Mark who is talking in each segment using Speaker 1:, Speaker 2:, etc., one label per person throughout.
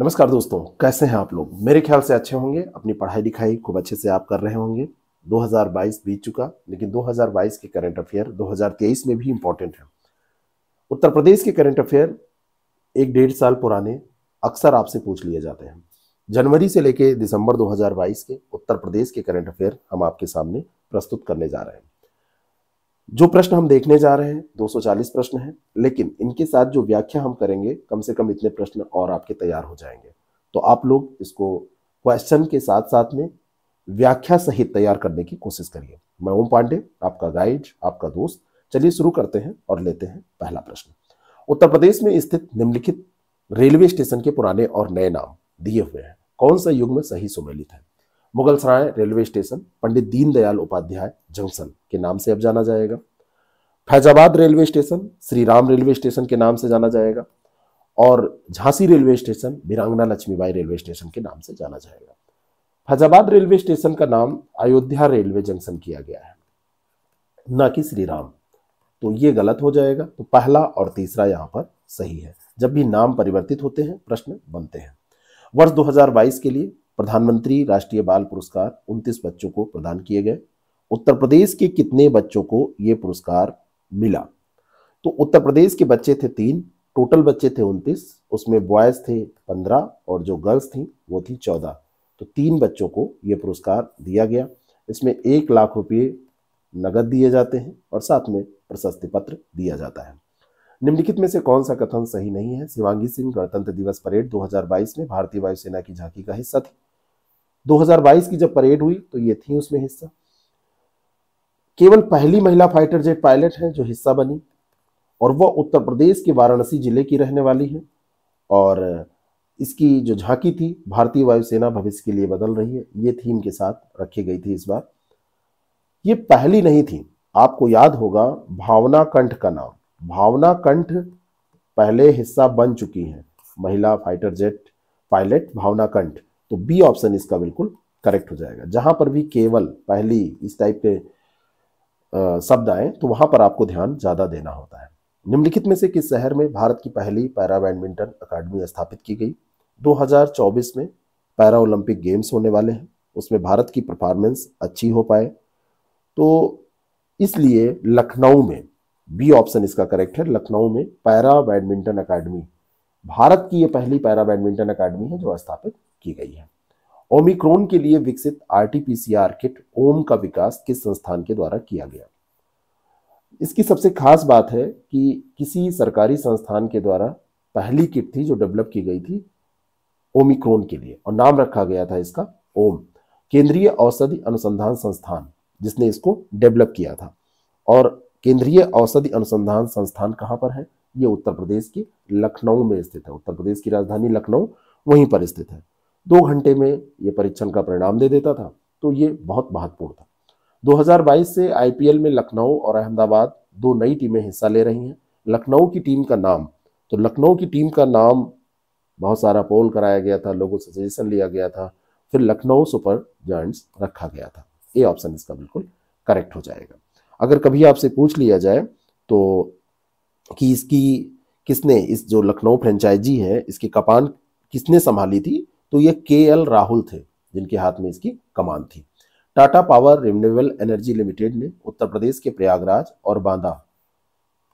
Speaker 1: नमस्कार दोस्तों कैसे हैं आप लोग मेरे ख्याल से अच्छे होंगे अपनी पढ़ाई लिखाई खूब अच्छे से आप कर रहे होंगे 2022 बीत चुका लेकिन 2022 के करंट अफेयर 2023 में भी इम्पोर्टेंट है उत्तर प्रदेश के करंट अफेयर एक डेढ़ साल पुराने अक्सर आपसे पूछ लिए जाते हैं जनवरी से लेकर दिसंबर 2022 के उत्तर प्रदेश के करंट अफेयर हम आपके सामने प्रस्तुत करने जा रहे हैं जो प्रश्न हम देखने जा रहे हैं 240 प्रश्न हैं लेकिन इनके साथ जो व्याख्या हम करेंगे कम से कम इतने प्रश्न और आपके तैयार हो जाएंगे तो आप लोग इसको क्वेश्चन के साथ साथ में व्याख्या सहित तैयार करने की कोशिश करिए मैं ओम पांडे आपका गाइड आपका दोस्त चलिए शुरू करते हैं और लेते हैं पहला प्रश्न उत्तर प्रदेश में स्थित निम्नलिखित रेलवे स्टेशन के पुराने और नए नाम दिए हुए हैं कौन सा युग में सही सुमेलित है Mughal Sarai railway station Pandit Deendayal Upadhyay junction के नाम से अब जाना जाएगा Faizabad railway station Shri Ram railway station के नाम से जाना जाएगा और Jhansi railway station Virangana Laxmibai railway station के नाम से जाना जाएगा फैजाबाद रेलवे स्टेशन का नाम अयोध्या रेलवे जंक्शन किया गया है न कि श्री राम तो ये गलत हो जाएगा तो पहला और तीसरा यहाँ पर सही है जब भी नाम परिवर्तित होते हैं प्रश्न बनते हैं वर्ष 2022 के लिए प्रधानमंत्री राष्ट्रीय बाल पुरस्कार उनतीस बच्चों को प्रदान किए गए उत्तर प्रदेश के कितने बच्चों को ये पुरस्कार मिला तो उत्तर प्रदेश के बच्चे थे तीन टोटल बच्चे थे 29 उसमें बॉयज़ थे 15 और जो गर्ल्स थी वो थी चौदह तो तीन बच्चों को ये पुरस्कार दिया गया इसमें एक लाख रुपये नगद दिए जाते हैं और साथ में प्रशस्ति पत्र दिया जाता है निम्नलिखित में से कौन सा कथन सही नहीं है शिवांगी सिंह गणतंत्र दिवस परेड 2022 में भारतीय वायुसेना की झांकी का हिस्सा थी 2022 की जब परेड हुई तो ये थी उसमें हिस्सा केवल पहली महिला फाइटर जेट पायलट है जो हिस्सा बनी और वह उत्तर प्रदेश के वाराणसी जिले की रहने वाली है और इसकी जो झांकी थी भारतीय वायुसेना भविष्य के लिए बदल रही है ये थीम के साथ रखी गई थी इस बार ये पहली नहीं थी आपको याद होगा भावना कंठ का नाम भावना कंठ पहले हिस्सा बन चुकी है महिला फाइटर जेट पायलट भावना कंठ तो बी ऑप्शन इसका बिल्कुल करेक्ट हो जाएगा जहां पर भी केवल पहली इस टाइप के शब्द आए तो वहां पर आपको ध्यान ज्यादा देना होता है निम्नलिखित में से किस शहर में भारत की पहली पैरा बैडमिंटन अकादमी स्थापित की गई 2024 में पैरा ओलंपिक गेम्स होने वाले हैं उसमें भारत की परफॉर्मेंस अच्छी हो पाए तो इसलिए लखनऊ में बी ऑप्शन इसका करेक्ट है लखनऊ में पैरा बैडमिंटन अकादमी भारत की ये पहली पैरा बैडमिंटन अकादमी है जो स्थापित की गई है ओमिक्रोन के लिए विकसित आरटीपीसीआर किट ओम का विकास किस संस्थान के द्वारा किया गया इसकी सबसे खास बात है कि किसी सरकारी संस्थान के द्वारा पहली किट थी जो डेवलप की गई थी ओमिक्रोन के लिए और नाम रखा गया था इसका ओम केंद्रीय औषधि अनुसंधान संस्थान जिसने इसको डेवलप किया था और केंद्रीय औषधि अनुसंधान संस्थान कहां पर है ये उत्तर प्रदेश के लखनऊ में स्थित है उत्तर प्रदेश की राजधानी लखनऊ वहीं पर स्थित है दो घंटे में ये परीक्षण का परिणाम दे देता था तो ये बहुत महत्वपूर्ण था 2022 से आईपीएल में लखनऊ और अहमदाबाद दो नई टीमें हिस्सा ले रही हैं लखनऊ की टीम का नाम तो लखनऊ की टीम का नाम बहुत सारा पोल कराया गया था लोगों से सजेशन लिया गया था फिर लखनऊ सुपर जॉइंट्स रखा गया था ये ऑप्शन इसका बिल्कुल करेक्ट हो जाएगा अगर कभी आपसे पूछ लिया जाए तो कि इसकी किसने इस जो लखनऊ फ्रेंचाइजी है इसकी कपान किसने संभाली थी तो ये के एल राहुल थे जिनके हाथ में इसकी कमान थी Tata power renewable energy limited ने उत्तर प्रदेश के प्रयागराज और बांदा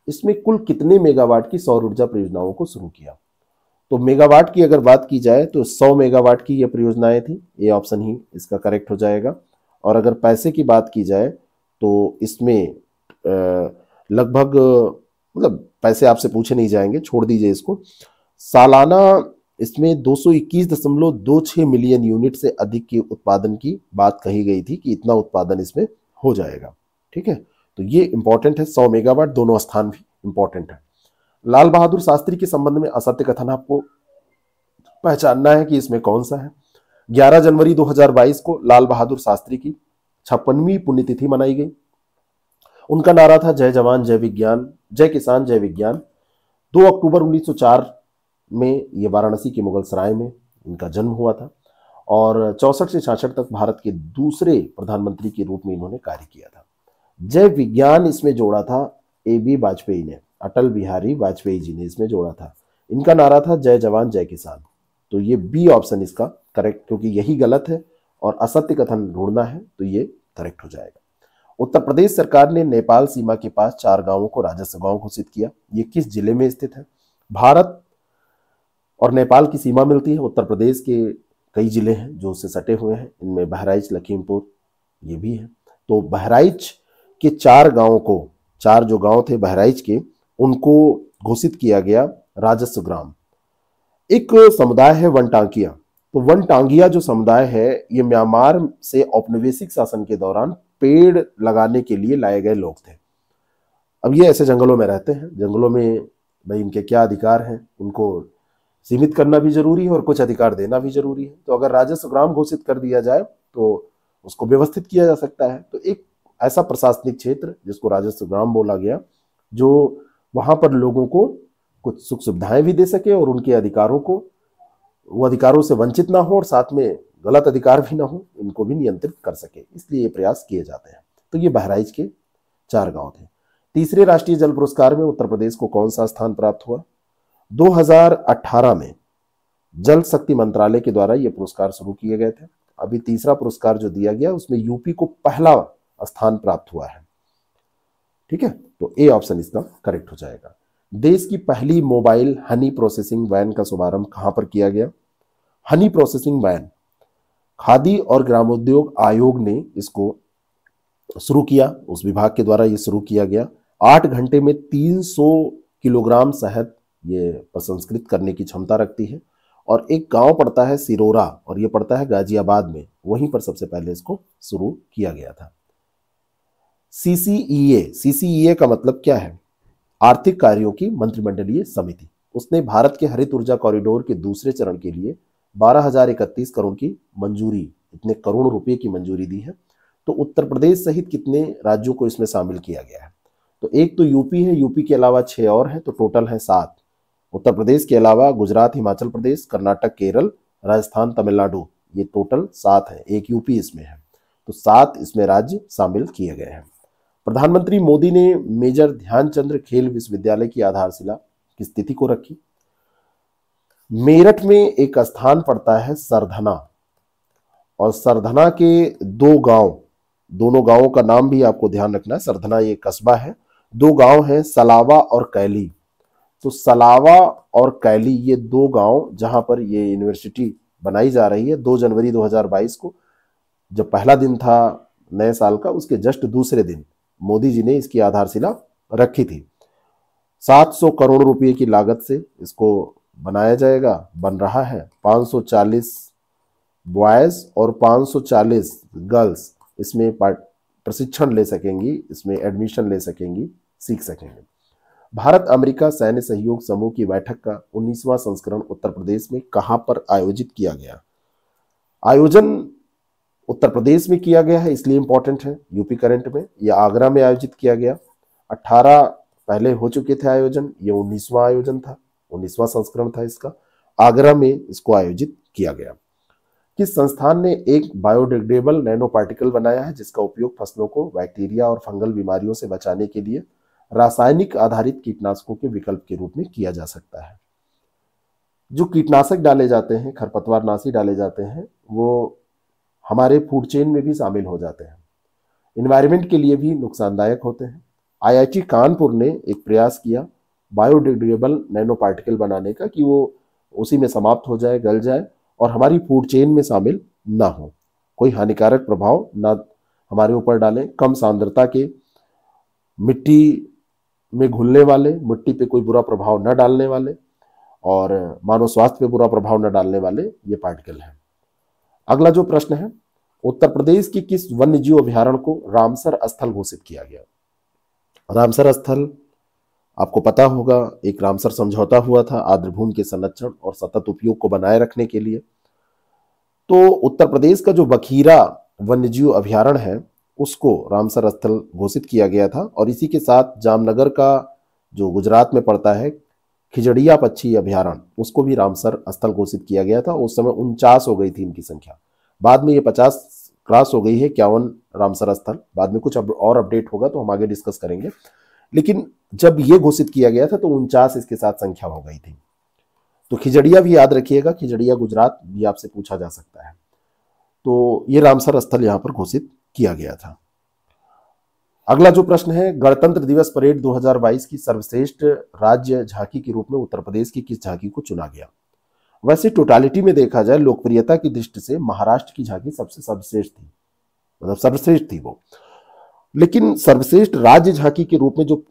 Speaker 1: इसमें कुल कितने मेगावाट की सौर ऊर्जा परियोजनाओं को शुरू किया तो मेगावाट की अगर बात की जाए तो 100 मेगावाट की ये परियोजनाएं थी ये ऑप्शन ही इसका करेक्ट हो जाएगा और अगर पैसे की बात की जाए तो इसमें लगभग मतलब पैसे आपसे पूछे नहीं जाएंगे छोड़ दीजिए इसको सालाना इसमें दो मिलियन यूनिट से अधिक के उत्पादन की बात कही गई थी कि इतना उत्पादन इसमें हो जाएगा ठीक है तो ये इंपॉर्टेंट है 100 मेगावाट दोनों स्थान भी इंपॉर्टेंट है लाल बहादुर शास्त्री के संबंध में असत्य कथन आपको पहचानना है कि इसमें कौन सा है 11 जनवरी 2022 को लाल बहादुर शास्त्री की छप्पनवी पुण्यतिथि मनाई गई उनका नारा था जय जवान जय विज्ञान जय किसान जय विज्ञान 2 अक्टूबर में ये वाराणसी के मुगल सराय में इनका जन्म हुआ था और चौसठ से छाछठ तक भारत के दूसरे प्रधानमंत्री के रूप में इन्होंने कार्य किया था जैव विज्ञान इसमें जोड़ा था ए बी वाजपेयी ने अटल बिहारी वाजपेयी जी ने इसमें जोड़ा था इनका नारा था जय जवान जय किसान तो ये बी ऑप्शन इसका करेक्ट क्योंकि यही गलत है और असत्य कथन ढूंढना है तो ये करेक्ट हो जाएगा उत्तर प्रदेश सरकार ने नेपाल सीमा के पास चार गांवों को राजस्व गांव घोषित किया ये किस जिले में स्थित है भारत और नेपाल की सीमा मिलती है उत्तर प्रदेश के कई ज़िले हैं जो उससे सटे हुए हैं इनमें बहराइच लखीमपुर ये भी है तो बहराइच के चार गाँव को चार जो गाँव थे बहराइच के उनको घोषित किया गया राजस्व ग्राम एक समुदाय है वन टांगिया तो वन टांगिया जो समुदाय है ये म्यांमार से औपनिवेशिक शासन के दौरान पेड़ लगाने के लिए लाए गए लोग थे अब ये ऐसे जंगलों में रहते हैं जंगलों में भाई इनके क्या अधिकार हैं उनको सीमित करना भी जरूरी है और कुछ अधिकार देना भी जरूरी है तो अगर राजस्व ग्राम घोषित कर दिया जाए तो उसको व्यवस्थित किया जा सकता है तो एक ऐसा प्रशासनिक क्षेत्र जिसको राजस्व ग्राम बोला गया जो वहाँ पर लोगों को कुछ सुख सुविधाएं भी दे सके और उनके अधिकारों को वो अधिकारों से वंचित ना हो और साथ में गलत अधिकार भी ना हो इनको भी नियंत्रित कर सके इसलिए ये प्रयास किए जाते हैं तो ये बहराइच के चार गांव थे तीसरे राष्ट्रीय जल पुरस्कार में उत्तर प्रदेश को कौन सा स्थान प्राप्त हुआ 2018 में जल शक्ति मंत्रालय के द्वारा ये पुरस्कार शुरू किए गए थे अभी तीसरा पुरस्कार जो दिया गया उसमें यूपी को पहला स्थान प्राप्त हुआ है ठीक है तो ए ऑप्शन इसका करेक्ट हो जाएगा देश की पहली मोबाइल हनी प्रोसेसिंग वैन का शुभारंभ कहां पर किया गया हनी प्रोसेसिंग वैन खादी और ग्रामोद्योग आयोग ने इसको शुरू किया उस विभाग के द्वारा यह शुरू किया गया आठ घंटे में 300 किलोग्राम शहद ये प्रसंस्कृत करने की क्षमता रखती है और एक गांव पड़ता है सिरोरा और ये पड़ता है गाजियाबाद में वहीं पर सबसे पहले इसको शुरू किया गया था सी सी ए का मतलब क्या है आर्थिक कार्यों की मंत्रिमंडलीय समिति उसने भारत के हरित ऊर्जा कॉरिडोर के दूसरे चरण के लिए बारह हजार इकतीस करोड़ की मंजूरी इतने करोड़ रुपए की मंजूरी दी है तो उत्तर प्रदेश सहित कितने राज्यों को इसमें शामिल किया गया है तो एक तो यूपी है यूपी के अलावा छह और हैं तो टोटल है सात उत्तर प्रदेश के अलावा गुजरात हिमाचल प्रदेश कर्नाटक केरल राजस्थान तमिलनाडु ये टोटल सात है एक यूपी इसमें है तो सात इसमें राज्य शामिल किए गए हैं प्रधानमंत्री मोदी ने मेजर ध्यानचंद्र खेल विश्वविद्यालय की आधारशिला की स्थिति को रखी मेरठ में एक स्थान पड़ता है सरधना और सरधना के दो गांव दोनों गांवों का नाम भी आपको ध्यान रखना है सरधना ये कस्बा है दो गांव हैं सलावा और कैली तो सलावा और कैली ये दो गांव जहां पर ये यूनिवर्सिटी बनाई जा रही है 2 जनवरी 2022 को जब पहला दिन था नए साल का उसके जस्ट दूसरे दिन मोदी जी ने इसकी आधारशिला रखी थी 700 करोड़ रुपए की लागत से इसको बनाया जाएगा बन रहा है 540 बॉयज और 540 गर्ल्स इसमें प्रशिक्षण ले सकेंगी इसमें एडमिशन ले सकेंगी सीख सकेंगे भारत अमेरिका सैन्य सहयोग समूह की बैठक का 19वां संस्करण उत्तर प्रदेश में कहां पर आयोजित किया गया आयोजन उत्तर प्रदेश में किया गया है इसलिए इंपॉर्टेंट है यूपी करंट में या आगरा में आयोजित किया गया 18 पहले हो चुके थे आयोजन ये 19वां आयोजन था 19वां संस्करण था इसका आगरा में इसको आयोजित किया गया किस संस्थान ने एक बायोडिग्रेडेबल नैनो पार्टिकल बनाया है जिसका उपयोग फसलों को बैक्टीरिया और फंगल बीमारियों से बचाने के लिए रासायनिक आधारित कीटनाशकों के विकल्प के रूप में किया जा सकता है जो कीटनाशक डाले जाते हैं खरपतवार नाशी डाले जाते हैं वो हमारे फूड चेन में भी शामिल हो जाते हैं इन्वायरमेंट के लिए भी नुकसानदायक होते हैं आईआईटी कानपुर ने एक प्रयास किया बायोडिग्रेडेबल नैनो पार्टिकल बनाने का कि वो उसी में समाप्त हो जाए गल जाए और हमारी फूड चेन में शामिल ना हो कोई हानिकारक प्रभाव ना हमारे ऊपर डालें कम सांद्रता के मिट्टी में घुलने वाले मिट्टी पे कोई बुरा प्रभाव न डालने वाले और मानव स्वास्थ्य पे बुरा प्रभाव न डालने वाले ये पार्टिकल है अगला जो प्रश्न है उत्तर प्रदेश की किस वन्य जीव अभ्यारण को रामसर स्थल घोषित किया गया रामसर स्थल आपको पता होगा एक रामसर समझौता हुआ था भूमि के संरक्षण और सतत उपयोग को बनाए रखने के लिए तो उत्तर प्रदेश का जो बखीरा वन्यजीव अभ्यारण है उसको रामसर स्थल घोषित किया गया था और इसी के साथ जामनगर का जो गुजरात में पड़ता है खिजड़िया पक्षी अभ्यारण उसको भी रामसर स्थल घोषित किया गया था उस समय उनचास हो गई थी इनकी संख्या बाद में ये पचास क्रॉस हो गई है इक्यावन रामसर स्थल बाद में कुछ अब और अपडेट होगा तो हम आगे डिस्कस करेंगे लेकिन जब ये घोषित किया गया था तो उनचास इसके साथ संख्या हो गई थी तो खिजड़िया भी याद रखिएगा खिजड़िया गुजरात भी आपसे पूछा जा सकता है तो ये रामसर स्थल यहाँ पर घोषित किया गया था अगला जो प्रश्न है गणतंत्र दिवस परेड 2022 की सर्वश्रेष्ठ राज्य झांकी के रूप में उत्तर प्रदेश की किस झांकी को चुना गया वैसे टोटालिटी में देखा जाए लोकप्रियता की दृष्टि से महाराष्ट्र की झांकी सबसे सर्वश्रेष्ठ थी मतलब सर्वश्रेष्ठ थी वो लेकिन सर्वश्रेष्ठ राज्य झांकी के रूप में जो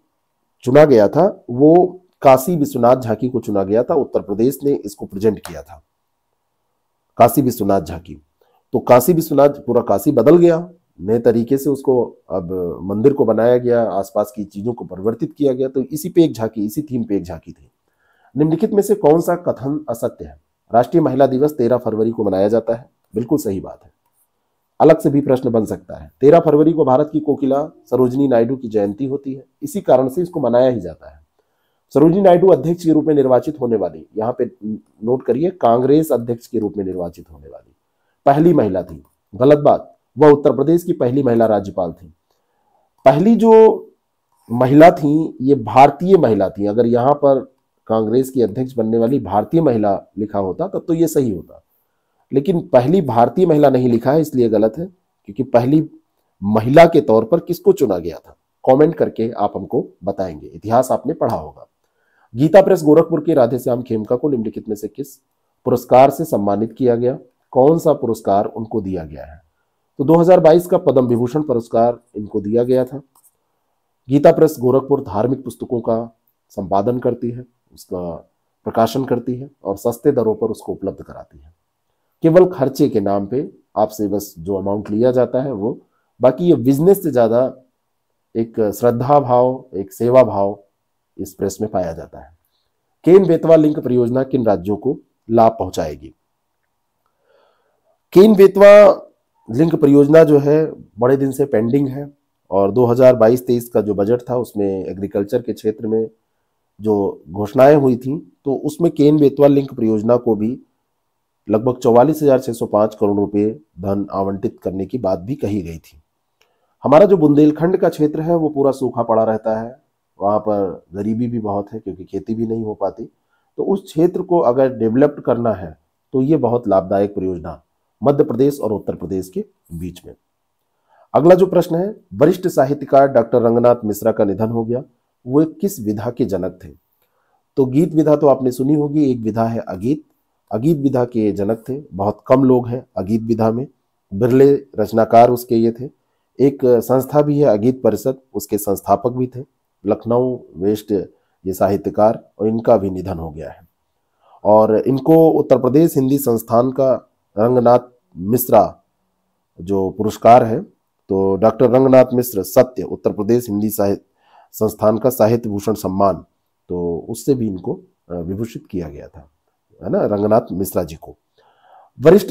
Speaker 1: चुना गया था वो काशी विश्वनाथ झांकी को चुना गया था उत्तर प्रदेश ने इसको प्रेजेंट किया था काशी विश्वनाथ झांकी तो काशी विश्वनाथ पूरा काशी बदल गया नए तरीके से उसको अब मंदिर को बनाया गया आसपास की चीज़ों को परिवर्तित किया गया तो इसी पे एक झांकी इसी थीम पे एक झांकी थी निम्नलिखित में से कौन सा कथन असत्य है राष्ट्रीय महिला दिवस तेरह फरवरी को मनाया जाता है बिल्कुल सही बात है अलग से भी प्रश्न बन सकता है तेरह फरवरी को भारत की कोकिला सरोजनी नायडू की जयंती होती है इसी कारण से इसको मनाया ही जाता है सरोजनी नायडू अध्यक्ष के रूप में निर्वाचित होने वाली यहाँ पे नोट करिए कांग्रेस अध्यक्ष के रूप में निर्वाचित होने वाली पहली महिला थी गलत बात वह उत्तर प्रदेश की पहली महिला राज्यपाल थी पहली जो महिला थी ये भारतीय महिला थी अगर यहां पर कांग्रेस की अध्यक्ष बनने वाली भारतीय महिला लिखा होता तब तो ये सही होता लेकिन पहली भारतीय महिला नहीं लिखा है इसलिए गलत है क्योंकि पहली महिला के तौर पर किसको चुना गया था कमेंट करके आप हमको बताएंगे इतिहास आपने पढ़ा होगा गीता प्रेस गोरखपुर के राधे श्याम खेमका को निम्नलिखित में से किस पुरस्कार से सम्मानित किया गया कौन सा पुरस्कार उनको दिया गया है तो 2022 का पद्म विभूषण पुरस्कार इनको दिया गया था गीता प्रेस गोरखपुर धार्मिक पुस्तकों का संपादन करती है उसका प्रकाशन करती है और सस्ते दरों पर उसको उपलब्ध कराती है केवल खर्चे के नाम पे आपसे बस जो अमाउंट लिया जाता है वो बाकी ये बिजनेस से ज़्यादा एक श्रद्धा भाव एक सेवा भाव इस प्रेस में पाया जाता है केन बेतवा लिंक परियोजना किन राज्यों को लाभ पहुंचाएगी केन बेतवा लिंक परियोजना जो है बड़े दिन से पेंडिंग है और 2022-23 का जो बजट था उसमें एग्रीकल्चर के क्षेत्र में जो घोषणाएं हुई थी तो उसमें केन बेतवा लिंक परियोजना को भी लगभग चौवालीस हजार छः सौ पाँच करोड़ रुपए धन आवंटित करने की बात भी कही गई थी हमारा जो बुंदेलखंड का क्षेत्र है वो पूरा सूखा पड़ा रहता है वहाँ पर गरीबी भी बहुत है क्योंकि खेती भी नहीं हो पाती तो उस क्षेत्र को अगर डेवलप्ड करना है तो ये बहुत लाभदायक परियोजना मध्य प्रदेश और उत्तर प्रदेश के बीच में अगला जो प्रश्न है वरिष्ठ साहित्यकार डॉक्टर रंगनाथ मिश्रा का निधन हो गया वो किस विधा के जनक थे तो गीत विधा तो आपने सुनी होगी एक विधा है अगीत अगीत विधा के जनक थे बहुत कम लोग हैं अगीत विधा में बिरले रचनाकार उसके ये थे एक संस्था भी है अगीत परिषद उसके संस्थापक भी थे लखनऊ वेस्ट ये साहित्यकार और इनका भी निधन हो गया है और इनको उत्तर प्रदेश हिंदी संस्थान का रंगनाथ मिश्रा जो पुरस्कार है तो डॉक्टर रंगनाथ मिश्र सत्य उत्तर प्रदेश हिंदी साहित्य संस्थान का साहित्य भूषण सम्मान तो उससे भी इनको विभूषित किया गया था है ना रंगनाथ मिश्रा जी को वरिष्ठ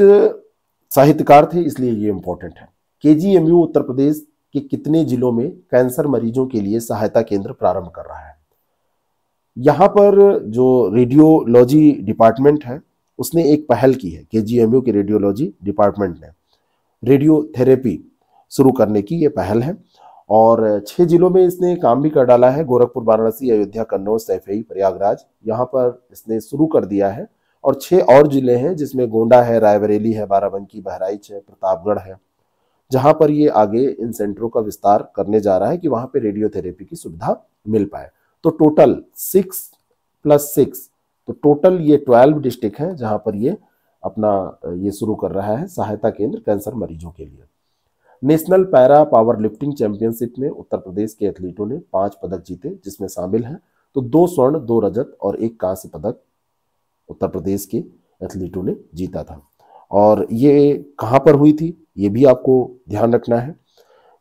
Speaker 1: साहित्यकार थे इसलिए ये इम्पोर्टेंट है के उत्तर प्रदेश के कितने जिलों में कैंसर मरीजों के लिए सहायता केंद्र प्रारंभ कर रहा है यहाँ पर जो रेडियोलॉजी डिपार्टमेंट है उसने एक पहल की है के जी एम यू के रेडियोलॉजी डिपार्टमेंट ने रेडियोथेरेपी शुरू करने की ये पहल है और छः जिलों में इसने काम भी कर डाला है गोरखपुर वाराणसी अयोध्या कन्नौज सैफई प्रयागराज यहाँ पर इसने शुरू कर दिया है और छः और जिले हैं जिसमें गोंडा है रायबरेली है बाराबंकी बहराइच है प्रतापगढ़ है जहाँ पर ये आगे इन सेंटरों का विस्तार करने जा रहा है कि वहाँ पर रेडियोथेरेपी की सुविधा मिल पाए तो टोटल सिक्स प्लस सिक्स तो टोटल ये ट्वेल्व डिस्ट्रिक्ट हैं जहाँ पर ये अपना ये शुरू कर रहा है सहायता केंद्र कैंसर मरीजों के लिए national para powerlifting championship में उत्तर प्रदेश के एथलीटों ने पांच पदक जीते जिसमें शामिल हैं तो दो स्वर्ण दो रजत और एक कांस्य पदक उत्तर प्रदेश के एथलीटों ने जीता था और ये कहाँ पर हुई थी ये भी आपको ध्यान रखना है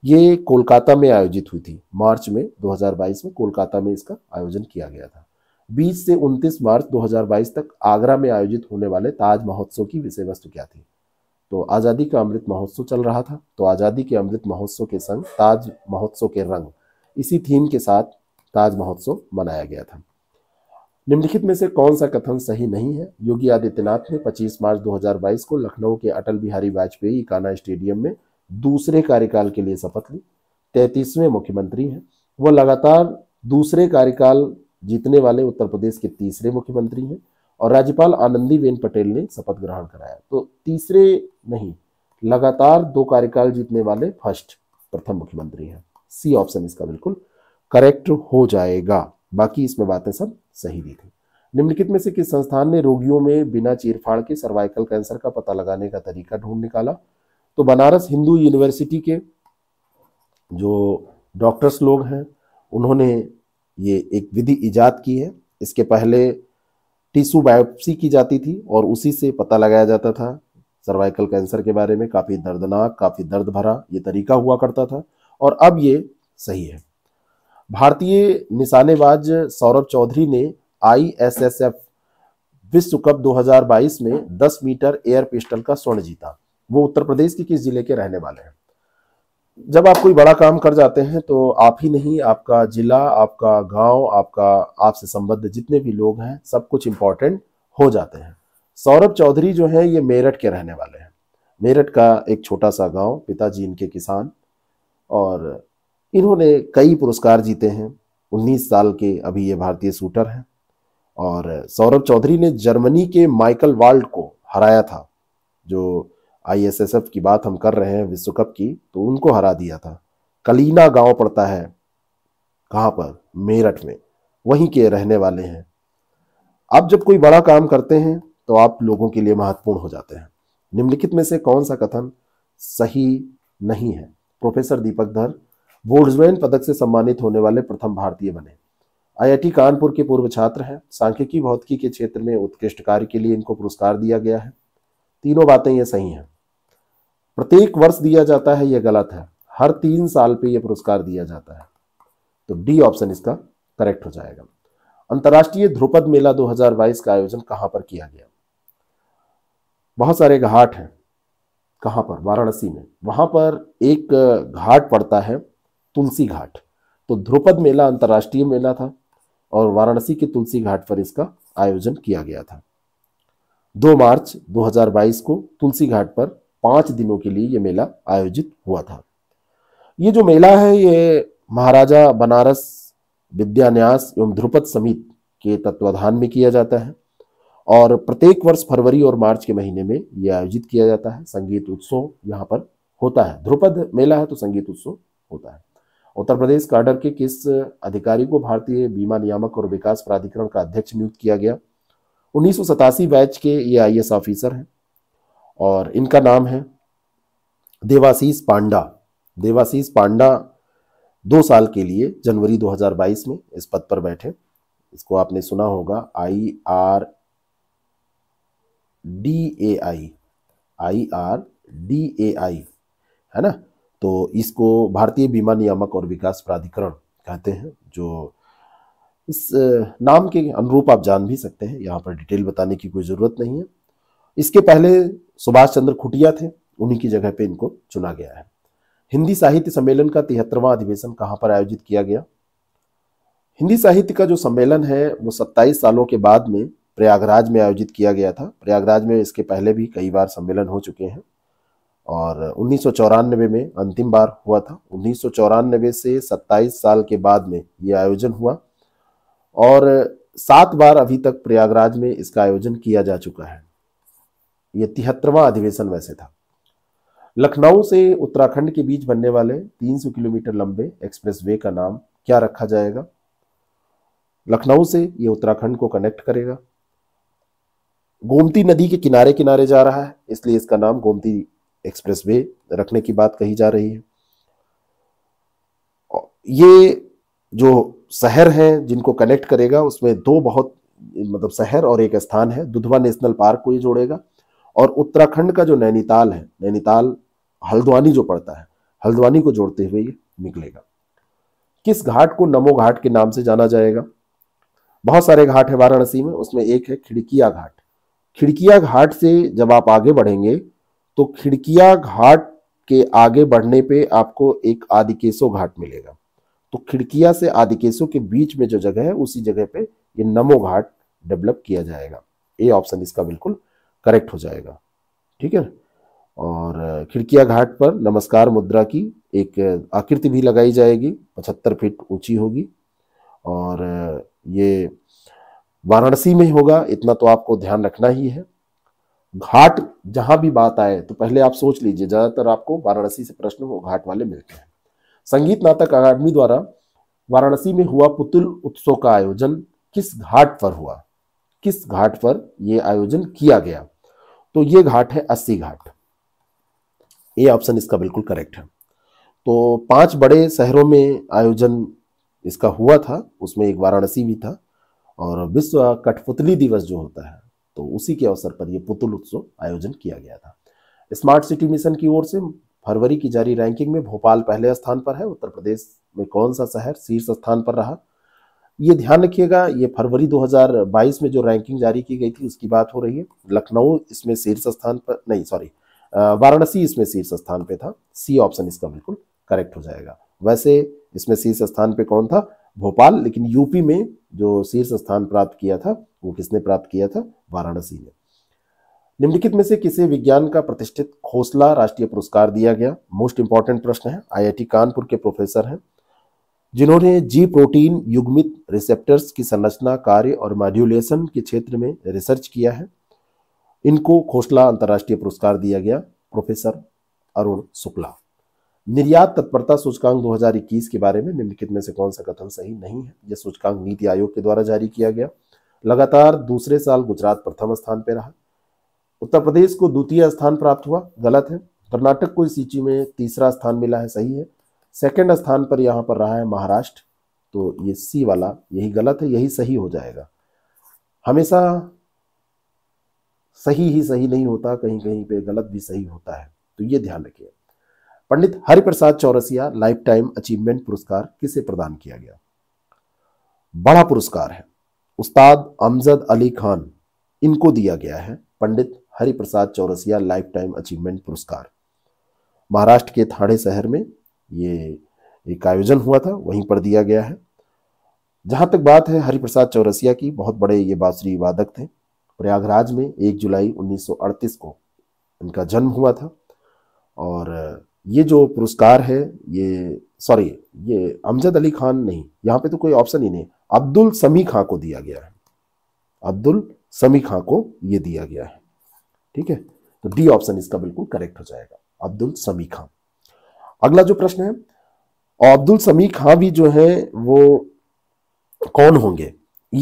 Speaker 1: ये कोलकाता में आयोजित हुई थी मार्च में 2022 में कोलकाता में इसका आयोजन किया गया था 20 से 29 मार्च 2022 तक आगरा में आयोजित होने वाले ताज महोत्सव की विषय वस्तु क्या थी तो आज़ादी का अमृत महोत्सव चल रहा था तो आज़ादी के अमृत महोत्सव के संग ताज महोत्सव के रंग इसी थीम के साथ ताज महोत्सव मनाया गया था निम्नलिखित में से कौन सा कथन सही नहीं है योगी आदित्यनाथ ने 25 मार्च 2022 को लखनऊ के अटल बिहारी वाजपेयी काना स्टेडियम में दूसरे कार्यकाल के लिए शपथ ली तैतीसवें मुख्यमंत्री हैं वह लगातार दूसरे कार्यकाल जीतने वाले उत्तर प्रदेश के तीसरे मुख्यमंत्री हैं और राज्यपाल आनंदीबेन पटेल ने शपथ ग्रहण कराया तो तीसरे नहीं लगातार दो कार्यकाल जीतने वाले फर्स्ट प्रथम मुख्यमंत्री हैं सी ऑप्शन इसका बिल्कुल करेक्ट हो जाएगा बाकी इसमें बातें सब सही दी थी निम्नलिखित में से किस संस्थान ने रोगियों में बिना चीरफाड़ के सर्वाइकल कैंसर का पता लगाने का तरीका ढूंढ निकाला तो बनारस हिंदू यूनिवर्सिटी के जो डॉक्टर्स लोग हैं उन्होंने ये एक विधि ईजाद की है इसके पहले टिश्यू बायोप्सी की जाती थी और उसी से पता लगाया जाता था सर्वाइकल कैंसर के बारे में काफ़ी दर्दनाक काफ़ी दर्द भरा ये तरीका हुआ करता था और अब ये सही है भारतीय निशानेबाज सौरभ चौधरी ने एफ विश्व कप 2022 में 10 मीटर एयर पिस्टल का स्वर्ण जीता वो उत्तर प्रदेश के किस जिले के रहने वाले हैं जब आप कोई बड़ा काम कर जाते हैं तो आप ही नहीं आपका जिला आपका गांव, आपका आपसे संबद्ध जितने भी लोग हैं सब कुछ इम्पोर्टेंट हो जाते हैं सौरभ चौधरी जो हैं ये मेरठ के रहने वाले हैं मेरठ का एक छोटा सा गांव पिताजी इनके किसान और इन्होंने कई पुरस्कार जीते हैं उन्नीस साल के अभी ये भारतीय शूटर हैं और सौरभ चौधरी ने जर्मनी के माइकल वाल्ड को हराया था जो आईएसएसएफ की बात हम कर रहे हैं विश्व कप की तो उनको हरा दिया था कलीना गांव पड़ता है कहां पर मेरठ में वहीं के रहने वाले हैं आप जब कोई बड़ा काम करते हैं तो आप लोगों के लिए महत्वपूर्ण हो जाते हैं निम्नलिखित में से कौन सा कथन सही नहीं है प्रोफेसर दीपक धर बोर्ड्समैन पदक से सम्मानित होने वाले प्रथम भारतीय बने आईआईटी कानपुर के पूर्व छात्र हैं सांख्यिकी भौतिकी के क्षेत्र में उत्कृष्ट कार्य के लिए इनको पुरस्कार दिया गया है तीनों बातें ये सही हैं प्रत्येक वर्ष दिया जाता है ये गलत है हर तीन साल पे ये पुरस्कार दिया जाता है तो डी ऑप्शन इसका करेक्ट हो जाएगा अंतर्राष्ट्रीय ध्रुपद मेला 2022 का आयोजन कहां पर किया गया बहुत सारे घाट हैं कहां पर वाराणसी में वहां पर एक घाट पड़ता है तुलसी घाट तो ध्रुपद मेला अंतर्राष्ट्रीय मेला था और वाराणसी के तुलसी घाट पर इसका आयोजन किया गया था दो मार्च 2022 को तुलसी घाट पर पांच दिनों के लिए ये मेला आयोजित हुआ था ये जो मेला है ये महाराजा बनारस विद्यान्यास एवं ध्रुपद समित के तत्वाधान में किया जाता है और प्रत्येक वर्ष फरवरी और मार्च के महीने में ये आयोजित किया जाता है संगीत उत्सव यहाँ पर होता है ध्रुपद मेला है तो संगीत उत्सव होता है उत्तर प्रदेश काडर के किस अधिकारी को भारतीय बीमा नियामक और विकास प्राधिकरण का अध्यक्ष नियुक्त किया गया 1987 बैच के ये आई ऑफिसर हैं और इनका नाम है देवाशीष पांडा देवाशीष पांडा दो साल के लिए जनवरी 2022 में इस पद पर बैठे इसको आपने सुना होगा I R D A I I R D A I है ना तो इसको भारतीय बीमा नियामक और विकास प्राधिकरण कहते हैं जो इस नाम के अनुरूप आप जान भी सकते हैं यहाँ पर डिटेल बताने की कोई ज़रूरत नहीं है इसके पहले सुभाष चंद्र खुटिया थे उन्हीं की जगह पे इनको चुना गया है हिंदी साहित्य सम्मेलन का तिहत्तरवां अधिवेशन कहाँ पर आयोजित किया गया हिंदी साहित्य का जो सम्मेलन है वो 27 सालों के बाद में प्रयागराज में आयोजित किया गया था प्रयागराज में इसके पहले भी कई बार सम्मेलन हो चुके हैं और उन्नीस में अंतिम बार हुआ था उन्नीस से 27 साल के बाद में ये आयोजन हुआ और सात बार अभी तक प्रयागराज में इसका आयोजन किया जा चुका है यह तिहत्तरवा अधिवेशन वैसे था लखनऊ से उत्तराखंड के बीच बनने वाले 300 किलोमीटर लंबे एक्सप्रेस वे का नाम क्या रखा जाएगा लखनऊ से ये उत्तराखंड को कनेक्ट करेगा गोमती नदी के किनारे किनारे जा रहा है इसलिए इसका नाम गोमती वे रखने की बात कही जा रही है ये जो शहर है जिनको कनेक्ट करेगा उसमें दो बहुत मतलब शहर और एक स्थान है दुधवा नेशनल पार्क को ये जोड़ेगा और उत्तराखंड का जो नैनीताल है नैनीताल हल्द्वानी जो पड़ता है हल्द्वानी को जोड़ते हुए ये निकलेगा किस घाट को नमो घाट के नाम से जाना जाएगा बहुत सारे घाट है वाराणसी में उसमें एक है खिड़किया घाट खिड़किया घाट से जब आप आगे बढ़ेंगे तो खिड़किया घाट के आगे बढ़ने पे आपको एक आदिकेशो घाट मिलेगा तो खिड़किया से आदिकेशों के बीच में जो जगह है उसी जगह पे ये नमो घाट डेवलप किया जाएगा ए ऑप्शन इसका बिल्कुल करेक्ट हो जाएगा ठीक है और खिड़किया घाट पर नमस्कार मुद्रा की एक आकृति भी लगाई जाएगी पचहत्तर फीट ऊंची होगी और ये वाराणसी में होगा इतना तो आपको ध्यान रखना ही है घाट जहां भी बात आए तो पहले आप सोच लीजिए ज्यादातर आपको वाराणसी से प्रश्न वो घाट वाले मिलते हैं संगीत नाटक अकादमी द्वारा वाराणसी में हुआ पुतुल उत्सव का आयोजन किस घाट पर हुआ किस घाट पर यह आयोजन किया गया तो ये घाट है अस्सी घाट ये ऑप्शन इसका बिल्कुल करेक्ट है तो पांच बड़े शहरों में आयोजन इसका हुआ था उसमें एक वाराणसी भी था और विश्व कठपुतली दिवस जो होता है तो उसी के अवसर पर यह पुतुल उत्सव आयोजन किया गया था स्मार्ट सिटी मिशन की ओर से फरवरी की जारी रैंकिंग में भोपाल पहले स्थान पर है उत्तर प्रदेश में कौन सा शहर शीर्ष स्थान पर रहा ये ध्यान रखिएगा ये फरवरी 2022 में जो रैंकिंग जारी की गई थी उसकी बात हो रही है लखनऊ इसमें शीर्ष स्थान पर नहीं सॉरी वाराणसी इसमें शीर्ष स्थान पे था सी ऑप्शन इसका बिल्कुल करेक्ट हो जाएगा वैसे इसमें शीर्ष स्थान पे कौन था भोपाल लेकिन यूपी में जो शीर्ष स्थान प्राप्त किया था वो किसने प्राप्त किया था वाराणसी ने निम्नलिखित में से किसे विज्ञान का प्रतिष्ठित खोसला राष्ट्रीय पुरस्कार दिया गया मोस्ट इंपॉर्टेंट प्रश्न है आईआईटी कानपुर के प्रोफेसर हैं जिन्होंने जी प्रोटीन युग्मित रिसेप्टर्स की संरचना कार्य और मॉड्यूलेशन के क्षेत्र में रिसर्च किया है इनको खोसला अंतर्राष्ट्रीय पुरस्कार दिया गया प्रोफेसर अरुण शुक्ला निर्यात तत्परता सूचकांक 2021 के बारे में निम्नलिखित में से कौन सा कथन सही नहीं है यह सूचकांक नीति आयोग के द्वारा जारी किया गया लगातार दूसरे साल गुजरात प्रथम स्थान पर रहा उत्तर प्रदेश को द्वितीय स्थान प्राप्त हुआ गलत है कर्नाटक को इस सूची में तीसरा स्थान मिला है सही है सेकंड स्थान पर यहाँ पर रहा है महाराष्ट्र तो ये सी वाला यही गलत है यही सही हो जाएगा हमेशा सही ही सही नहीं होता कहीं कहीं पे गलत भी सही होता है तो ये ध्यान रखिए Pandit Hariprasad Chaurasia lifetime achievement पुरस्कार किसे प्रदान किया गया बड़ा पुरस्कार है उस्ताद अमजद अली खान इनको दिया गया है Pandit Hariprasad Chaurasia lifetime achievement पुरस्कार महाराष्ट्र के थाड़े शहर में ये एक आयोजन हुआ था वहीं पर दिया गया है जहां तक बात है हरिप्रसाद चौरसिया की बहुत बड़े ये बासुरी वादक थे प्रयागराज में 1 जुलाई 1938 को इनका जन्म हुआ था और ये जो पुरस्कार है ये सॉरी ये अमजद अली खान नहीं यहाँ पे तो कोई ऑप्शन ही नहीं अब्दुल समी खां को दिया गया है अब्दुल समी खां को ये दिया गया है ठीक है तो डी ऑप्शन इसका बिल्कुल करेक्ट हो जाएगा अब्दुल समी खां अगला जो प्रश्न है अब्दुल समी खां भी जो है वो कौन होंगे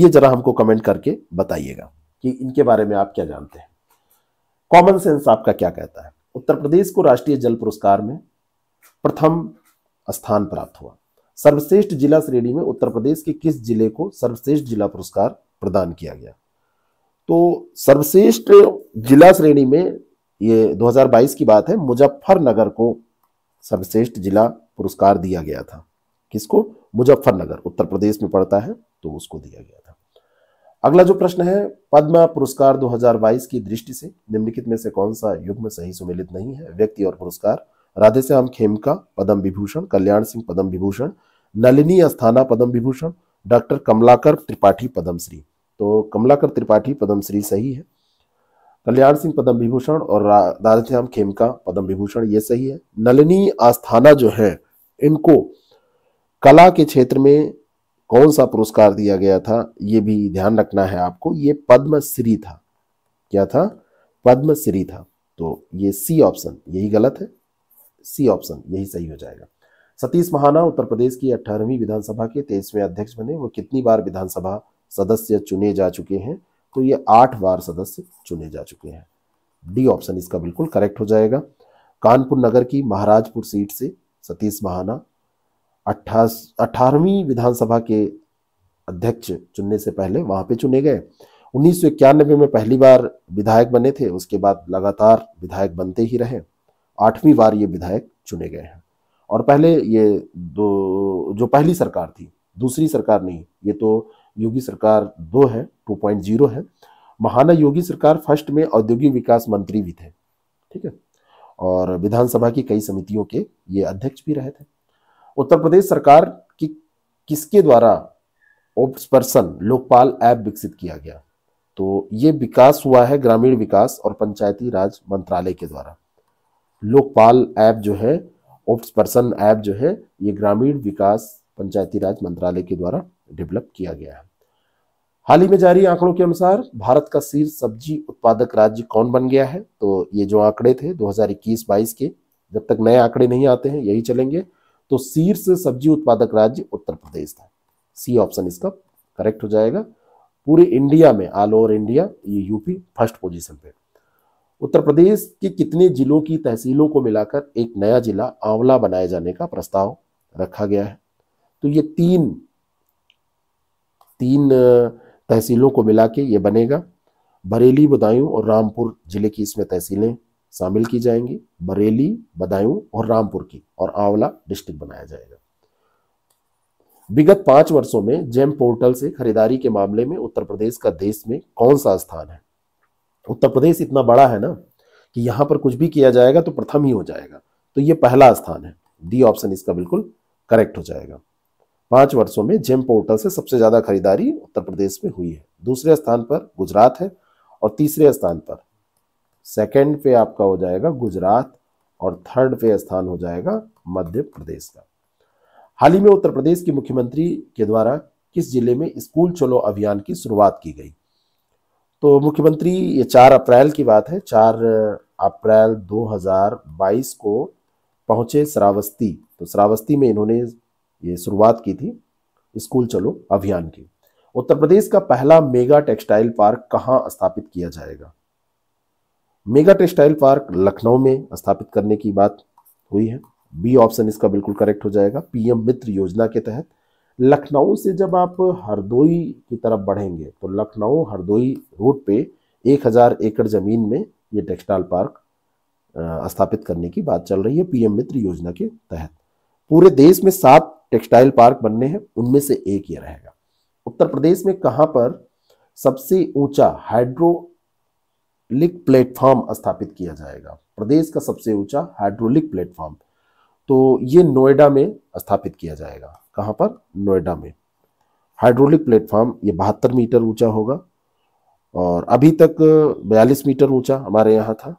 Speaker 1: ये जरा हमको कमेंट करके बताइएगा कि इनके बारे में आप क्या जानते हैं कॉमन सेंस आपका क्या कहता है उत्तर प्रदेश को राष्ट्रीय जल पुरस्कार में प्रथम स्थान प्राप्त हुआ सर्वश्रेष्ठ जिला श्रेणी में उत्तर प्रदेश के किस जिले को सर्वश्रेष्ठ जिला पुरस्कार प्रदान किया गया तो सर्वश्रेष्ठ जिला श्रेणी में ये 2022 की बात है मुजफ्फरनगर को सर्वश्रेष्ठ जिला पुरस्कार दिया गया था किसको मुजफ्फरनगर उत्तर प्रदेश में पड़ता है तो उसको दिया गया था अगला जो प्रश्न है पद्म पुरस्कार 2022 की दृष्टि से निम्नलिखित में से कौन सा युग्म सही सुमेलित नहीं है व्यक्ति और पुरस्कार राधेश्याम खेमका पद्म विभूषण कल्याण सिंह पद्म विभूषण नलिनी अस्थाना पद्म विभूषण डॉक्टर कमलाकर त्रिपाठी पद्मश्री तो कमलाकर त्रिपाठी पद्मश्री सही है कल्याण सिंह पद्म विभूषण और राधाश्याम खेमका पद्म विभूषण ये सही है नलिनी आस्थाना जो है इनको कला के क्षेत्र में कौन सा पुरस्कार दिया गया था ये भी ध्यान रखना है आपको ये पद्मश्री था क्या था पद्मश्री था तो ये सी ऑप्शन यही गलत है सी ऑप्शन यही सही हो जाएगा सतीश महाना उत्तर प्रदेश की अठारहवीं विधानसभा के तेईसवें अध्यक्ष बने वो कितनी बार विधानसभा सदस्य चुने जा चुके हैं तो ये आठ बार सदस्य चुने जा चुके हैं डी ऑप्शन इसका बिल्कुल करेक्ट हो जाएगा कानपुर नगर की महाराजपुर सीट से सतीश महाना अट्ठास अठारहवीं विधानसभा के अध्यक्ष चुनने से पहले वहां पे चुने गए उन्नीस में पहली बार विधायक बने थे उसके बाद लगातार विधायक बनते ही रहे आठवीं बार ये विधायक चुने गए हैं और पहले ये दो जो पहली सरकार थी दूसरी सरकार नहीं ये तो योगी सरकार दो है 2.0 है महाना योगी सरकार फर्स्ट में औद्योगिक विकास मंत्री भी थे ठीक है और विधानसभा की कई समितियों के ये अध्यक्ष भी रहे थे उत्तर प्रदेश सरकार की किसके द्वारा ओप्स पर्सन लोकपाल ऐप विकसित किया गया तो ये विकास हुआ है ग्रामीण विकास और पंचायती राज मंत्रालय के द्वारा लोकपाल ऐप जो है ऑप्स पर्सन ऐप जो है ये ग्रामीण विकास पंचायती राज मंत्रालय के द्वारा डेवलप किया गया है हाल ही में जारी आंकड़ों के अनुसार भारत का शीर्ष सब्जी उत्पादक राज्य कौन बन गया है तो ये जो आंकड़े थे 2021-22 के जब तक नए आंकड़े नहीं आते हैं यही चलेंगे तो शीर्ष सब्जी उत्पादक राज्य उत्तर प्रदेश था सी ऑप्शन इसका करेक्ट हो जाएगा पूरे इंडिया में ऑल ओवर इंडिया ये यूपी फर्स्ट पोजीशन पे उत्तर प्रदेश के कितने जिलों की तहसीलों को मिलाकर एक नया जिला आंवला बनाए जाने का प्रस्ताव रखा गया है तो ये तीन तीन तहसीलों को मिला के ये बनेगा बरेली बदायूं और रामपुर जिले की इसमें तहसीलें शामिल की जाएंगी बरेली बदायूं और रामपुर की और आंवला डिस्ट्रिक्ट बनाया जाएगा विगत पांच वर्षों में जेम पोर्टल से खरीदारी के मामले में उत्तर प्रदेश का देश में कौन सा स्थान है उत्तर प्रदेश इतना बड़ा है ना कि यहां पर कुछ भी किया जाएगा तो प्रथम ही हो जाएगा तो ये पहला स्थान है डी ऑप्शन इसका बिल्कुल करेक्ट हो जाएगा पांच वर्षों में जेम पोर्टल से सबसे ज्यादा खरीदारी उत्तर प्रदेश में हुई है दूसरे स्थान पर गुजरात है और तीसरे स्थान पर सेकंड पे आपका हो जाएगा गुजरात और थर्ड पे स्थान हो जाएगा मध्य प्रदेश का हाल ही में उत्तर प्रदेश की मुख्यमंत्री के द्वारा किस जिले में स्कूल चलो अभियान की शुरुआत की गई तो मुख्यमंत्री ये चार अप्रैल की बात है चार अप्रैल 2022 को पहुंचे श्रावस्ती तो श्रावस्ती में इन्होंने ये शुरुआत की थी स्कूल चलो अभियान की उत्तर प्रदेश का पहला मेगा टेक्सटाइल पार्क कहाँ स्थापित किया जाएगा मेगा टेक्सटाइल पार्क लखनऊ में स्थापित करने की बात हुई है बी ऑप्शन इसका बिल्कुल करेक्ट हो जाएगा पीएम मित्र योजना के तहत लखनऊ से जब आप हरदोई की तरफ बढ़ेंगे तो लखनऊ हरदोई रोड पे 1000 एकड़ ज़मीन में ये टेक्सटाइल पार्क स्थापित करने की बात चल रही है पीएम मित्र योजना के तहत पूरे देश में सात टेक्सटाइल पार्क बनने हैं उनमें से एक ये रहेगा उत्तर प्रदेश में कहाँ पर सबसे ऊंचा हाइड्रोलिक प्लेटफॉर्म स्थापित किया जाएगा प्रदेश का सबसे ऊंचा हाइड्रोलिक प्लेटफॉर्म तो ये नोएडा में स्थापित किया जाएगा कहाँ पर नोएडा में हाइड्रोलिक प्लेटफॉर्म ये बहत्तर मीटर ऊंचा होगा और अभी तक बयालीस मीटर ऊंचा हमारे यहाँ था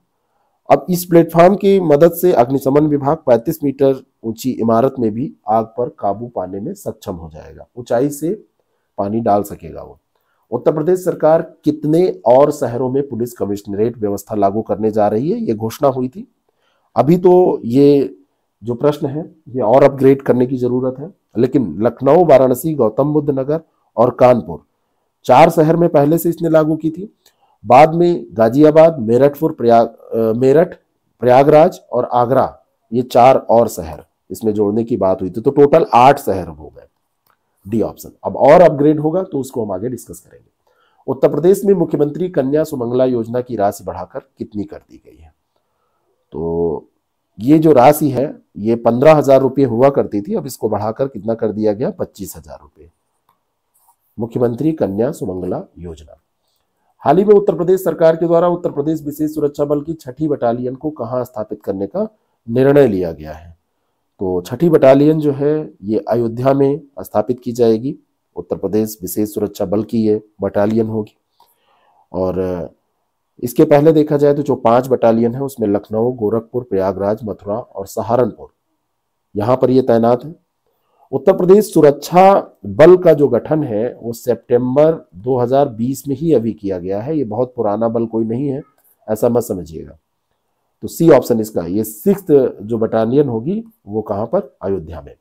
Speaker 1: अब इस प्लेटफॉर्म की मदद से अग्निशमन विभाग 35 मीटर ऊंची इमारत में भी आग पर काबू पाने में सक्षम हो जाएगा ऊंचाई से पानी डाल सकेगा वो उत्तर प्रदेश सरकार कितने और शहरों में पुलिस कमिश्नरेट व्यवस्था लागू करने जा रही है ये घोषणा हुई थी अभी तो ये जो प्रश्न है ये और अपग्रेड करने की जरूरत है लेकिन लखनऊ वाराणसी गौतम बुद्ध नगर और कानपुर चार शहर में पहले से इसने लागू की थी बाद में गाजियाबाद मेरठपुर प्रयाग मेरठ प्रयागराज और आगरा ये चार और शहर इसमें जोड़ने की बात हुई थी तो टोटल आठ शहर हो गए डी ऑप्शन अब और अपग्रेड होगा तो उसको हम आगे डिस्कस करेंगे उत्तर प्रदेश में मुख्यमंत्री कन्या सुमंगला योजना की राशि बढ़ाकर कितनी कर दी गई है तो ये जो राशि है ये पंद्रह हजार रुपये हुआ करती थी अब इसको बढ़ाकर कितना कर दिया गया पच्चीस हजार रुपये मुख्यमंत्री कन्या सुमंगला योजना हाल ही में उत्तर प्रदेश सरकार के द्वारा उत्तर प्रदेश विशेष सुरक्षा बल की छठी बटालियन को कहाँ स्थापित करने का निर्णय लिया गया है तो छठी बटालियन जो है ये अयोध्या में स्थापित की जाएगी उत्तर प्रदेश विशेष सुरक्षा बल की ये बटालियन होगी और इसके पहले देखा जाए तो जो पांच बटालियन है उसमें लखनऊ गोरखपुर प्रयागराज मथुरा और सहारनपुर यहाँ पर ये तैनात है उत्तर प्रदेश सुरक्षा बल का जो गठन है वो सितंबर 2020 में ही अभी किया गया है ये बहुत पुराना बल कोई नहीं है ऐसा मत समझिएगा तो सी ऑप्शन इसका ये सिक्स जो बटालियन होगी वो कहाँ पर अयोध्या में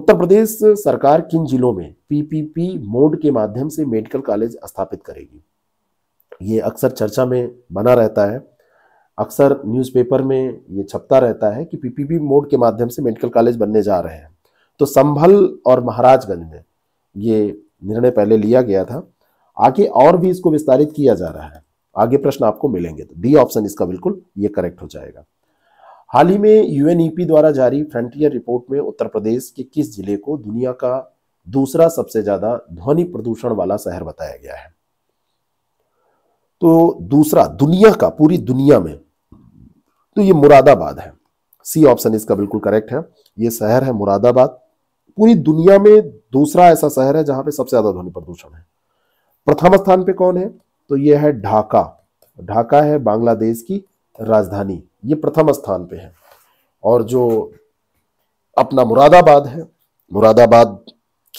Speaker 1: उत्तर प्रदेश सरकार किन जिलों में पीपीपी मोड के माध्यम से मेडिकल कॉलेज स्थापित करेगी ये अक्सर चर्चा में बना रहता है अक्सर न्यूज़पेपर में ये छपता रहता है कि पीपीपी मोड के माध्यम से मेडिकल कॉलेज बनने जा रहे हैं तो संभल और महाराजगंज में ये निर्णय पहले लिया गया था आगे और भी इसको विस्तारित किया जा रहा है आगे प्रश्न आपको मिलेंगे तो डी ऑप्शन इसका बिल्कुल ये करेक्ट हो जाएगा हाल ही में यूएनईपी e द्वारा जारी फ्रंटियर रिपोर्ट में उत्तर प्रदेश के किस जिले को दुनिया का दूसरा सबसे ज्यादा ध्वनि प्रदूषण वाला शहर बताया गया है तो दूसरा दुनिया का पूरी दुनिया में तो ये मुरादाबाद है सी ऑप्शन इसका बिल्कुल करेक्ट है ये शहर है मुरादाबाद पूरी दुनिया में दूसरा ऐसा शहर है जहां पे सबसे ज्यादा ध्वनि प्रदूषण है प्रथम स्थान पे कौन है तो ये है ढाका ढाका है बांग्लादेश की राजधानी ये प्रथम स्थान पे है और जो अपना मुरादाबाद है मुरादाबाद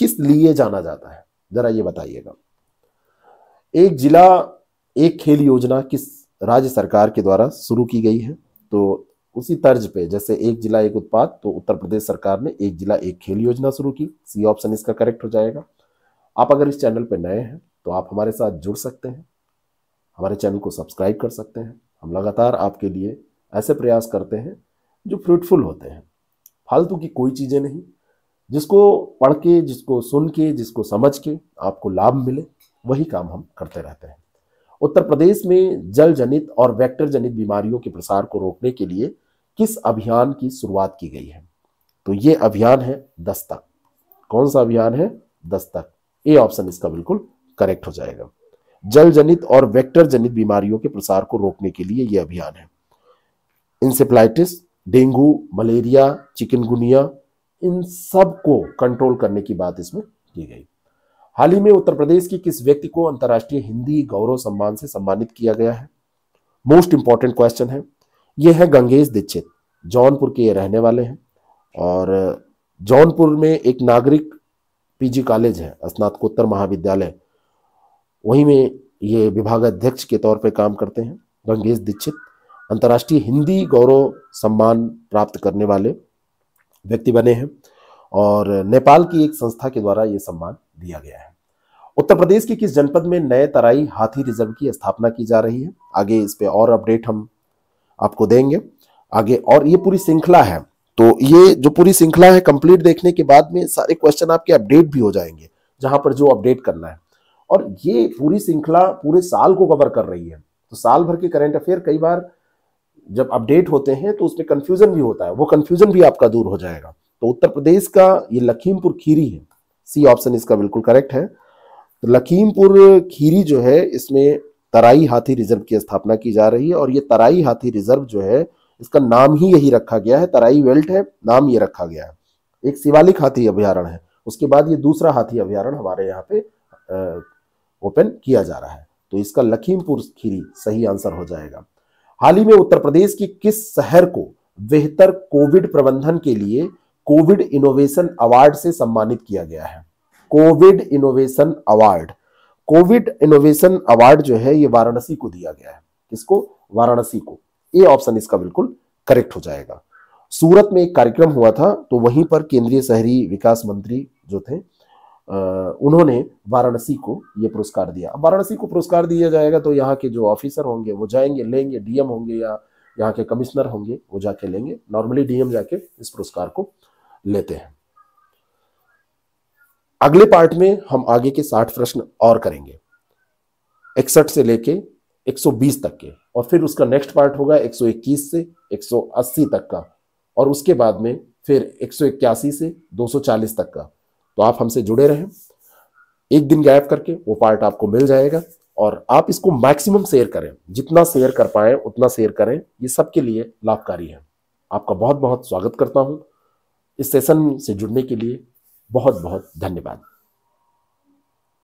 Speaker 1: किस लिए जाना जाता है जरा ये बताइएगा एक जिला एक खेल योजना किस राज्य सरकार के द्वारा शुरू की गई है तो उसी तर्ज पे जैसे एक जिला एक उत्पाद तो उत्तर प्रदेश सरकार ने एक जिला एक खेल योजना शुरू की सी ऑप्शन इसका करेक्ट हो जाएगा आप अगर इस चैनल पर नए हैं तो आप हमारे साथ जुड़ सकते हैं हमारे चैनल को सब्सक्राइब कर सकते हैं हम लगातार आपके लिए ऐसे प्रयास करते हैं जो फ्रूटफुल होते हैं फालतू की कोई चीज़ें नहीं जिसको पढ़ के जिसको सुन के जिसको समझ के आपको लाभ मिले वही काम हम करते रहते हैं उत्तर प्रदेश में जल जनित और वेक्टर जनित बीमारियों के प्रसार को रोकने के लिए किस अभियान की शुरुआत की गई है तो ये अभियान है दस्तक कौन सा अभियान है दस्तक ए ऑप्शन इसका बिल्कुल करेक्ट हो जाएगा जल जनित और वेक्टर जनित बीमारियों के प्रसार को रोकने के लिए यह अभियान है इंसेफ्लाइटिस डेंगू मलेरिया चिकनगुनिया इन सब को कंट्रोल करने की बात इसमें की गई हाल ही में उत्तर प्रदेश की किस व्यक्ति को अंतर्राष्ट्रीय हिंदी गौरव सम्मान से सम्मानित किया गया है मोस्ट इंपॉर्टेंट क्वेश्चन है ये है गंगेश दीक्षित जौनपुर के ये रहने वाले हैं और जौनपुर में एक नागरिक पीजी कॉलेज है स्नातकोत्तर महाविद्यालय वहीं में ये विभागाध्यक्ष के तौर पर काम करते हैं गंगेश दीक्षित अंतर्राष्ट्रीय हिंदी गौरव सम्मान प्राप्त करने वाले व्यक्ति बने हैं और नेपाल की एक संस्था के द्वारा ये सम्मान दिया गया है उत्तर प्रदेश के किस जनपद में नए तराई हाथी रिजर्व की स्थापना की जा रही है आगे इस पे और अपडेट हम आपको देंगे आगे और ये पूरी श्रृंखला है तो ये जो पूरी श्रृंखला है कंप्लीट देखने के बाद में सारे क्वेश्चन आपके अपडेट भी हो जाएंगे जहां पर जो अपडेट करना है और ये पूरी श्रृंखला पूरे साल को कवर कर रही है तो साल भर के करेंट अफेयर कई बार जब अपडेट होते हैं तो उसमें कंफ्यूजन भी होता है वो कंफ्यूजन भी आपका दूर हो जाएगा तो उत्तर प्रदेश का ये लखीमपुर खीरी है सी ऑप्शन इसका बिल्कुल करेक्ट है तो लखीमपुर खीरी जो है इसमें तराई हाथी रिजर्व की स्थापना की जा रही है और ये तराई हाथी रिजर्व जो है इसका नाम ही यही रखा गया है तराई वेल्ट है नाम ये रखा गया है एक शिवालिक हाथी अभ्यारण है उसके बाद ये दूसरा हाथी अभ्यारण हमारे यहाँ पे ओपन किया जा रहा है तो इसका लखीमपुर खीरी सही आंसर हो जाएगा हाल ही में उत्तर प्रदेश की किस शहर को बेहतर कोविड प्रबंधन के लिए कोविड इनोवेशन अवार्ड से सम्मानित किया गया है Covid innovation award Covid innovation award जो है ये वाराणसी को दिया गया है किसको वाराणसी को ये ऑप्शन इसका बिल्कुल करेक्ट हो जाएगा सूरत में एक कार्यक्रम हुआ था तो वहीं पर केंद्रीय शहरी विकास मंत्री जो थे उन्होंने वाराणसी को ये पुरस्कार दिया अब वाराणसी को पुरस्कार दिया जाएगा तो यहाँ के जो ऑफिसर होंगे वो जाएंगे लेंगे डीएम होंगे या यहाँ के कमिश्नर होंगे वो जाके लेंगे नॉर्मली डीएम जाके इस पुरस्कार को लेते हैं अगले पार्ट में हम आगे के साठ प्रश्न और करेंगे इकसठ से लेके 120 तक के और फिर उसका नेक्स्ट पार्ट होगा 121 से 180 तक का और उसके बाद में फिर एक से 240 तक का तो आप हमसे जुड़े रहें एक दिन गैप करके वो पार्ट आपको मिल जाएगा और आप इसको मैक्सिमम शेयर करें जितना शेयर कर पाए उतना शेयर करें ये सबके लिए लाभकारी है आपका बहुत बहुत स्वागत करता हूँ इस सेशन से जुड़ने के लिए बहुत बहुत धन्यवाद